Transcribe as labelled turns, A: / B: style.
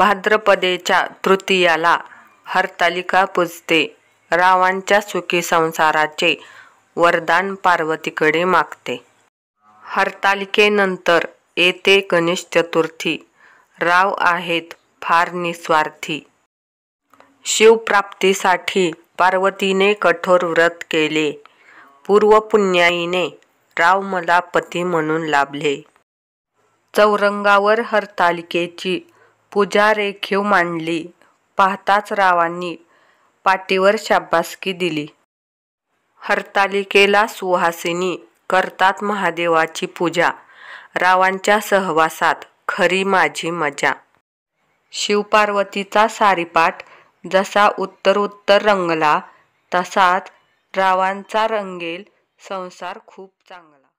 A: भाद्रपदेच्या तृतीयाला हरतालिका पूजते रावांच्या सुखी संसाराचे वरदान पार्वतीकडे मागते हरतालिकेनंतर येते गणेश चतुर्थी राव आहेत फार निस्वार्थी शिवप्राप्तीसाठी पार्वतीने कठोर व्रत केले पूर्वपुण्याईने राव मला पती म्हणून लाभले चौरंगावर हरतालिकेची पूजा रेखीव मांडली पाहताच रावांनी पाठीवर शाबासकी दिली हरतालिकेला सुहासिनी करतात महादेवाची पूजा रावांच्या सहवासात खरी माझी मजा शिवपार्वतीचा सारीपाठ जसा उत्तर उत्तर रंगला तसाच रावांचा रंगेल संसार खूप चांगला